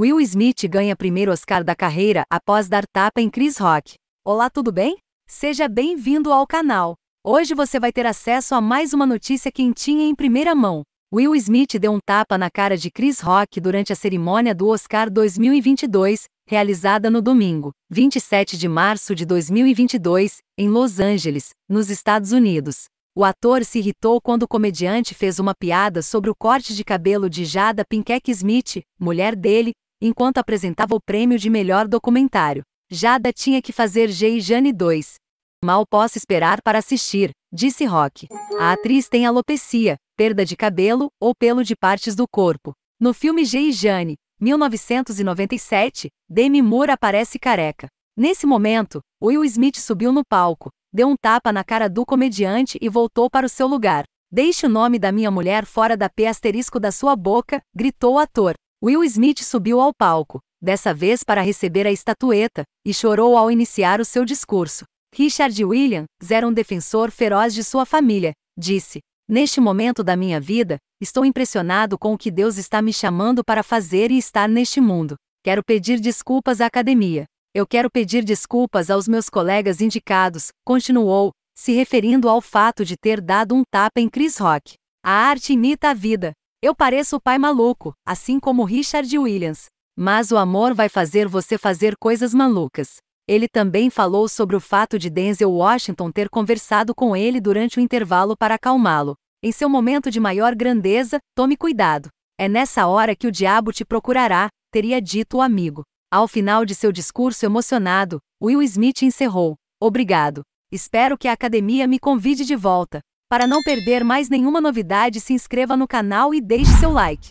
Will Smith ganha primeiro Oscar da carreira após dar tapa em Chris Rock. Olá, tudo bem? Seja bem-vindo ao canal. Hoje você vai ter acesso a mais uma notícia quentinha em primeira mão. Will Smith deu um tapa na cara de Chris Rock durante a cerimônia do Oscar 2022, realizada no domingo, 27 de março de 2022, em Los Angeles, nos Estados Unidos. O ator se irritou quando o comediante fez uma piada sobre o corte de cabelo de Jada Pinkett Smith, mulher dele, enquanto apresentava o prêmio de melhor documentário. Jada tinha que fazer Jay e Jane 2. Mal posso esperar para assistir, disse Rock. A atriz tem alopecia, perda de cabelo ou pelo de partes do corpo. No filme Jay e Jane, 1997, Demi Moore aparece careca. Nesse momento, Will Smith subiu no palco, deu um tapa na cara do comediante e voltou para o seu lugar. Deixe o nome da minha mulher fora da P asterisco da sua boca, gritou o ator. Will Smith subiu ao palco, dessa vez para receber a estatueta, e chorou ao iniciar o seu discurso. Richard Williams era um defensor feroz de sua família, disse: Neste momento da minha vida, estou impressionado com o que Deus está me chamando para fazer e estar neste mundo. Quero pedir desculpas à academia. Eu quero pedir desculpas aos meus colegas indicados, continuou, se referindo ao fato de ter dado um tapa em Chris Rock. A arte imita a vida. Eu pareço o pai maluco, assim como Richard Williams. Mas o amor vai fazer você fazer coisas malucas. Ele também falou sobre o fato de Denzel Washington ter conversado com ele durante o intervalo para acalmá-lo. Em seu momento de maior grandeza, tome cuidado. É nessa hora que o diabo te procurará, teria dito o amigo. Ao final de seu discurso emocionado, Will Smith encerrou: Obrigado. Espero que a academia me convide de volta. Para não perder mais nenhuma novidade, se inscreva no canal e deixe seu like.